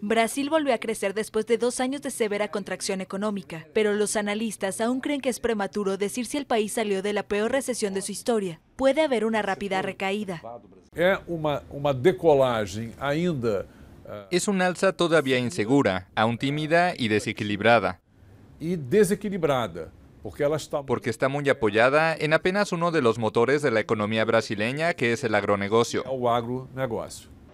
Brasil volvió a crecer después de dos años de severa contracción económica, pero los analistas aún creen que es prematuro decir si el país salió de la peor recesión de su historia. Puede haber una rápida recaída. Es una, una Es un alza todavía insegura, aún tímida y desequilibrada. Y e desequilibrada porque está muy apoyada en apenas uno de los motores de la economía brasileña, que es el agronegocio.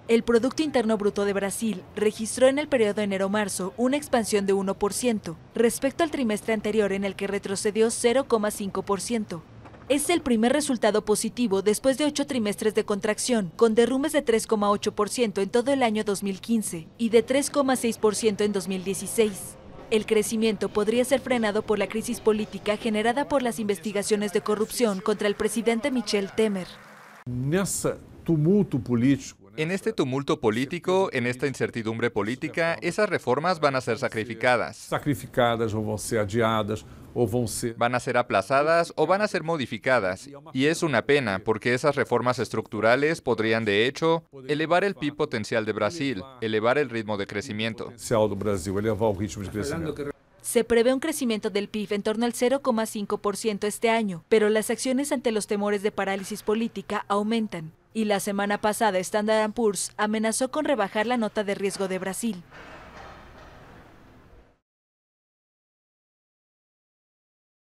El Producto Interno Bruto de Brasil registró en el periodo enero-marzo una expansión de 1% respecto al trimestre anterior en el que retrocedió 0,5%. Es el primer resultado positivo después de ocho trimestres de contracción, con derrumbes de 3,8% en todo el año 2015 y de 3,6% en 2016. El crecimiento podría ser frenado por la crisis política generada por las investigaciones de corrupción contra el presidente Michel Temer. tumulto político en este tumulto político, en esta incertidumbre política, esas reformas van a ser sacrificadas. Sacrificadas o van a ser adiadas o van Van a ser aplazadas o van a ser modificadas. Y es una pena, porque esas reformas estructurales podrían, de hecho, elevar el PIB potencial de Brasil, elevar el ritmo de crecimiento. Se prevé un crecimiento del PIB en torno al 0,5% este año, pero las acciones ante los temores de parálisis política aumentan. Y la semana pasada Standard Poor's amenazó con rebajar la nota de riesgo de Brasil.